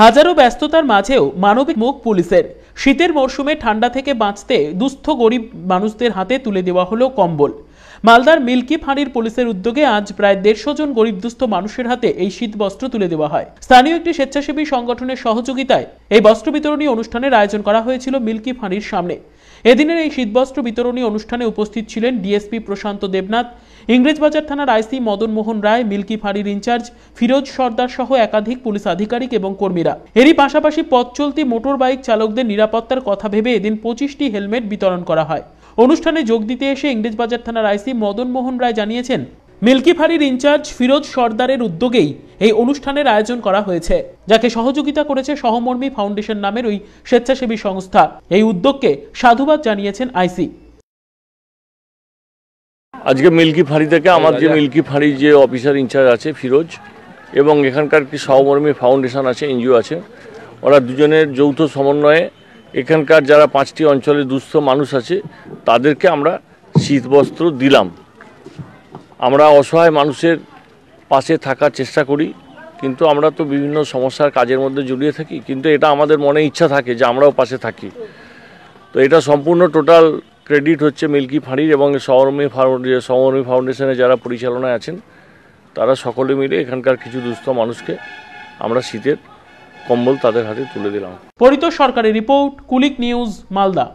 হাজারো ব্যস্ততার মাঝেও মানবিক মুখ পুলিশের শীতের মরশুমে ঠান্ডা থেকে বাঁচতে দুস্থ গরিব মানুষদের হাতে তুলে দেওয়া হলো কম্বল মালদার মিল্কি ফাঁড়ির পুলিশের উদ্যোগে আজ প্রায় দেড়শো জন গরিব দুস্থ মানুষের হাতে এই শীত বস্ত্র তুলে দেওয়া হয় স্থানীয় একটি স্বেচ্ছাসেবী সংগঠনের সহযোগিতায় এই বস্ত্র বিতরণী অনুষ্ঠানের আয়োজন করা হয়েছিল মিল্কি ফাঁড়ির সামনে এদিনের এই শীতবস্ত্র বিতরণী অনুষ্ঠানে উপস্থিত ছিলেন ডিএসপি প্রশান্ত দেবনাথ ইংরেজবাজার থানার আইসি মদন মোহন রায় মিল্কি ফাঁড়ির ইনচার্জ ফিরোজ সর্দার সহ একাধিক পুলিশ আধিকারিক এবং কর্মীরা এরই পাশাপাশি পথ চলতি মোটর বাইক চালকদের নিরাপত্তার কথা ভেবে এদিন পঁচিশটি হেলমেট বিতরণ করা হয় অনুষ্ঠানে যোগ দিতে এসে ইংরেজবাজার থানার আইসি মদন মোহন রায় জানিয়েছেন মিল্কি ফাড়ির ইনচার্জ ফিরোজ সর্দারের উদ্যোগেই এই অনুষ্ঠানের আয়োজন করা হয়েছে যাকে সহযোগিতা করেছে সহমর্মী ফাউন্ডেশন নামের ওই স্বেচ্ছাসেবী সংস্থা এই উদ্যোগকে সাধুবাদ জানিয়েছেন আইসি আজকে মিল্কি ফাড়ি থেকে আমার যে মিল্কি ফাঁড়ি যে অফিসার ইনচার্জ আছে ফিরোজ এবং এখানকার একটি সহমর্মী ফাউন্ডেশন আছে এনজিও আছে ওরা দুজনের যৌথ সমন্বয়ে এখানকার যারা পাঁচটি অঞ্চলে দুস্থ মানুষ আছে তাদেরকে আমরা শীতবস্ত্র দিলাম আমরা অসহায় মানুষের পাশে থাকার চেষ্টা করি কিন্তু আমরা তো বিভিন্ন সমস্যার কাজের মধ্যে জড়িয়ে থাকি কিন্তু এটা আমাদের মনে ইচ্ছা থাকে যে আমরাও পাশে থাকি তো এটা সম্পূর্ণ টোটাল ক্রেডিট হচ্ছে মিল্কি ফাঁড়ির এবং সৌরমী ফাউন্ডে সৌরমী ফাউন্ডেশনে যারা পরিচালনায় আছেন তারা সকলে মিলে এখানকার কিছু দুস্থ মানুষকে আমরা শীতের কম্বল তাদের হাতে তুলে দিলাম পরিতোষ সরকারের রিপোর্ট কুলিক নিউজ মালদা